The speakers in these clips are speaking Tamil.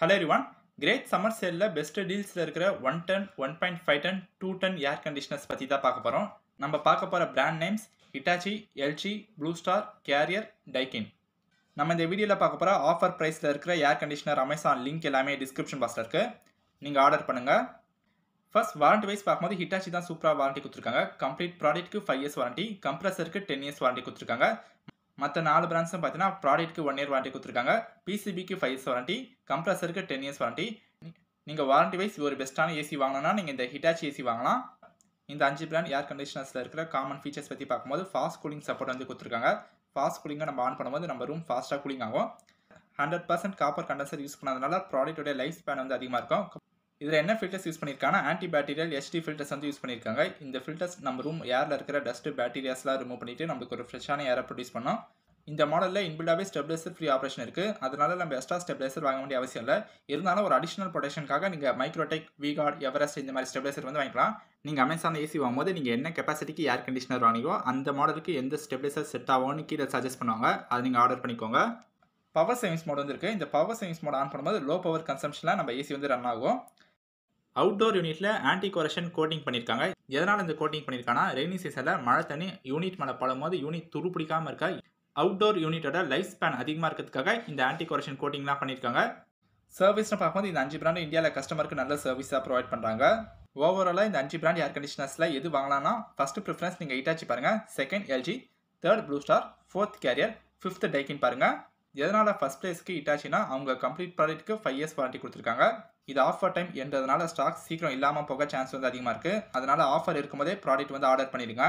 ஹலோ ரிவான் கிரேட் சம்மர் சேலில் பெஸ்ட் டீல்ஸில் இருக்கிற one ton one point five ton two ton air conditioners பற்றி தான் பார்க்க போகிறோம் நம்ம பார்க்க போகிற brand names Hitachi LG Blue Star Carrier Daikin நம்ம இந்த வீடியோவில் பார்க்க போகிற ஆஃபர் ப்ரைஸில் இருக்கிற ஏர் கண்டிஷனர் அமேசான் லிங்க் எல்லாமே டிஸ்கிரிப்ஷன் பாக்ஸில் இருக்குது நீங்கள் ஆர்டர் பண்ணுங்கள் ஃபர்ஸ்ட் வாரண்டி வைஸ் பார்க்கும்போது ஹிட்டாச்சி தான் சூப்பராக வாரண்டி கொடுத்துருக்காங்க கம்ப்ளீட் ப்ராடக்ட்டுக்கு ஃபைவ் இயர்ஸ் வாரண்டி கம்ப்ரஸருக்கு டென் இயர்ஸ் வாரண்டி கொடுத்துருக்காங்க மற்ற நாலு பிராண்ட்ஸும் பார்த்தீங்கன்னா ப்ராடக்ட்க்கு ஒன் இயர் வாரண்டி கொடுத்துருக்காங்க பிசிபிக்கு ஃபைவ் இயர்ஸ் வாரண்டி கம்ப்ரஸருக்கு டென் இயர்ஸ் வாரண்டி நீங்கள் வாரண்டி வைஸ் ஒரு பெஸ்ட்டான ஏசி வாங்கினா நீங்கள் இந்த ஹிட்டாச் ஏசி வாங்கலாம் இந்த அஞ்சு பிராண்ட் ஏர் கண்டிஷனர்ஸில் இருக்கிற காமன் ஃபீச்சர்ஸ் பற்றி பார்க்கும்போது ஃபாஸ்ட் கூலிங் சப்போர்ட் வந்து கொடுத்துருக்காங்க ஃபாஸ்ட் கூலிங்கை நம்ம ஆன் பண்ணும்போது நம்ம ரூம் ஃபாஸ்ட்டாக கூலிங் ஆகும் hundred percent copper condenser use பண்ணதுனால ப்ராடக்ட்டோட லைஃப் ஸ்பேன் வந்து அதிகமாக இருக்கும் இதில் என்ன ஃபில்டர்ஸ் யூஸ் பண்ணியிருக்காங்க ஆன்டி பேக்டீரியல் எஸ்டி ஃபில்டர்ஸ் வந்து யூஸ் பண்ணியிருக்காங்க இந்த ஃபில்டர்ஸ் நம்ம ரூம் ஏரில் இருக்கிற டஸ்ட்டு பேக்டீரியாஸ்லாம் ரிமூவ் பண்ணிவிட்டு நம்மளுக்கு ஒரு ஃப்ரெஷ்ஷான ஏரை ப்ரொடியூஸ் பண்ணோம் இந்த மாடலில் இன்பில்டாவே ஸ்டெப்லைசர் ஃப்ரீ ஆப்ரேஷன் இருக்குது அதனால நம்ம எக்ஸ்ட்ரா ஸ்டெப்லைசர் வாங்க வேண்டிய அவசியம் இல்லை இருந்தாலும் ஒரு அடிஷனல் ப்ரொடக்ஷனுக்காக நீங்கள் மைக்ரோடெக் விகார்ட் எவரெஸ்ட் இந்த மாதிரி ஸ்டெப்லைசர் வந்து வாங்கிக்கலாம் நீங்கள் அமேசான் ஏசி வாங்கும்போது நீங்கள் என்ன கெப்பாசிட்டிக்கு ஏர் கண்டிஷனர் வாங்கிக்கோ அந்த மாடலுக்கு எந்த ஸ்டெப்லைசர் செட் ஆகும்னு கீழே சஜஸ்ட் பண்ணுவாங்க அதை நீங்கள் ஆர்டர் பண்ணிக்கோங்க பவர் சேவிங்ஸ் மோட் இருக்குது இந்த பவர் சேவிங்ஸ் மோட் ஆன் பண்ணும்போது லோ பவர் கன்சம்ஷனில் நம்ம ஏசி வந்து ரன் ஆகும் அவுட்டோர் யூனிட்டில் ஆன்டி கொரஷன் கோட்டிங் பண்ணியிருக்காங்க எதனால் இந்த கோட்டிங் பண்ணியிருக்காங்கன்னா ரெய்னி சீசனில் மழை தண்ணி யூனிட் மழை பழம் போது யூனிட் துரு பிடிக்காமல் இருக்க அவுட்டோர் யூனிட்டோட லைஃப் ஸ்பேன் அதிகமாக இருக்கிறதுக்காக இந்த ஆன்டி கொரஷன் கோட்டிங்லாம் பண்ணியிருக்காங்க சர்வீஸ்னு பார்க்கும்போது இந்த அஞ்சு பிராண்டு இந்தியாவில் கஸ்டமருக்கு நல்ல சர்வீஸாக ப்ரொவைட் பண்ணுறாங்க ஓவராலாக இந்த அஞ்சு பிராண்ட் ஏர் கண்டிஷனர்ஸில் எது வாங்கலாம்னா ஃபஸ்ட்டு ப்ரிஃபரன்ஸ் நீங்கள் ஹிட்டாச்சி பாருங்கள் second LG third Blue Star fourth Carrier fifth Daikin பாருங்கள் எதனால் ஃபஸ்ட் ப்ளேஸ்க்கு இட்டாச்சினா அவங்க கம்ப்ளீட் ப்ராடக்ட்க்கு ஃபைவ் இயர்ஸ் வாரண்ட்டி கொடுத்துருக்காங்க இது ஆஃபர் டைம் என்றதுனால ஸ்டாக் சீக்கிரம் இல்லாமல் போக சான்ஸ் வந்து அதிகமாக இருக்குது அதனால் ஆஃபர் இருக்கும்போதே ப்ராடக்ட் வந்து ஆர்டர் பண்ணிடுங்க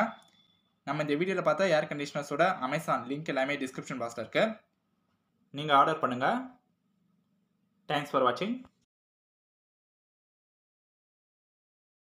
நம்ம இந்த வீடியோவில் பார்த்தா ஏர் கண்டிஷனர்ஸோட அமேசான் லிங்க் எல்லாமே டிஸ்கிரிப்ஷன் பாக்ஸில் இருக்குது நீங்கள் ஆர்டர் பண்ணுங்கள் தேங்க்ஸ் ஃபார் வாட்சிங்